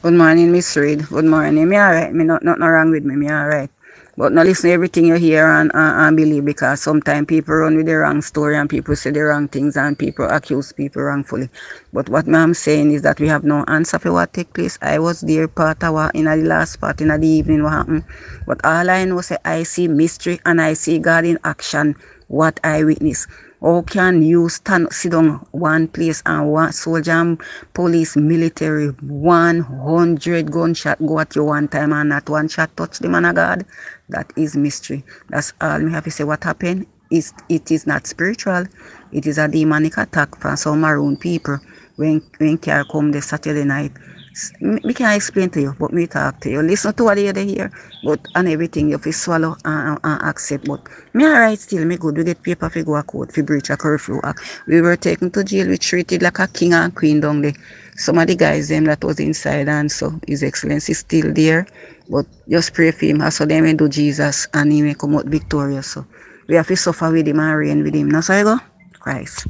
Good morning, Miss Reed. Good morning. Me alright. Me not nothing wrong with me. Me alright. But not listen to everything you hear and, and, and believe because sometimes people run with the wrong story and people say the wrong things and people accuse people wrongfully. But what I'm saying is that we have no answer for what take place. I was there part of what in the last part in the evening what happened. But all I know is I see mystery and I see God in action what I witness, How can you stand, sit on one place and one soldier, police, military, 100 gunshot go at you one time and not one shot touch the man of God? That is mystery. That's all me have to say. What happened is it is not spiritual. It is a demonic attack from some maroon people when, when care come the Saturday night we can't explain to you, but we talk to you. Listen to what you hear, but and everything you fi swallow and, and, accept. But me alright still, me good. We get paper fi go a court fi breach a curfew act. We were taken to jail. We treated like a king and queen down there. Some of the guys them that was inside and so His Excellency still there, but just pray for him. I saw them may do Jesus and he may come out victorious. So we have to suffer with him and reign with him. Now so go, Christ.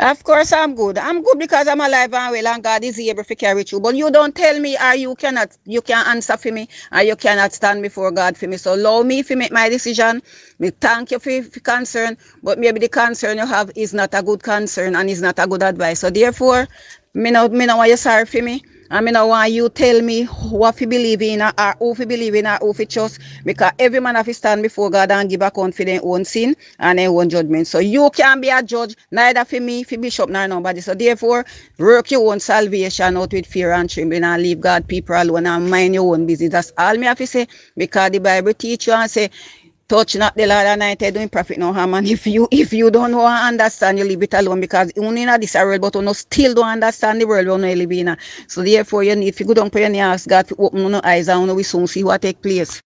Of course, I'm good. I'm good because I'm alive and well, and God is able to carry you. But you don't tell me, or you cannot, you can answer for me, or you cannot stand before God for me. So allow me to make my decision. Me thank you for, concern, but maybe the concern you have is not a good concern and is not a good advice. So therefore, me no, me no why you sorry for me. I mean, I want you tell me what you believe in or uh, who you believe in or uh, who you trust. Because every man have to stand before God and give account for their own sin and their own judgment. So you can not be a judge, neither for me, for bishop, nor nobody. So therefore, work your own salvation out with fear and trembling and leave God people alone and mind your own business. That's all me have to say. Because the Bible teach you and say, touch not the Lord do doing profit no harm. And if you if you don't know understand, you leave it alone because you know this world, but you still don't understand the world you live in. So therefore, you need, if you go down pray and ask God to open your eyes and we soon see what take place.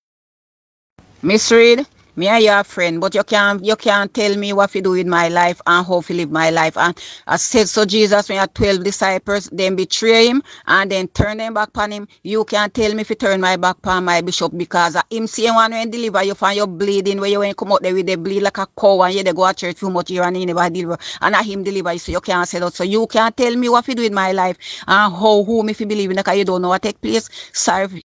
Miss Reed. Me and your friend, but you can't you can't tell me what you do with my life and how to live my life. And I said, so Jesus, when had 12 disciples, then betray him and then turn them back upon him. You can't tell me if you turn my back upon my bishop because I him see one when deliver you find you bleeding where you when come out there with the bleed like a cow and you they go to church too much here and he never deliver. And I him deliver you so you can't say that. So you can't tell me what you do with my life and how whom if you believe in because you don't know what take place. Sorry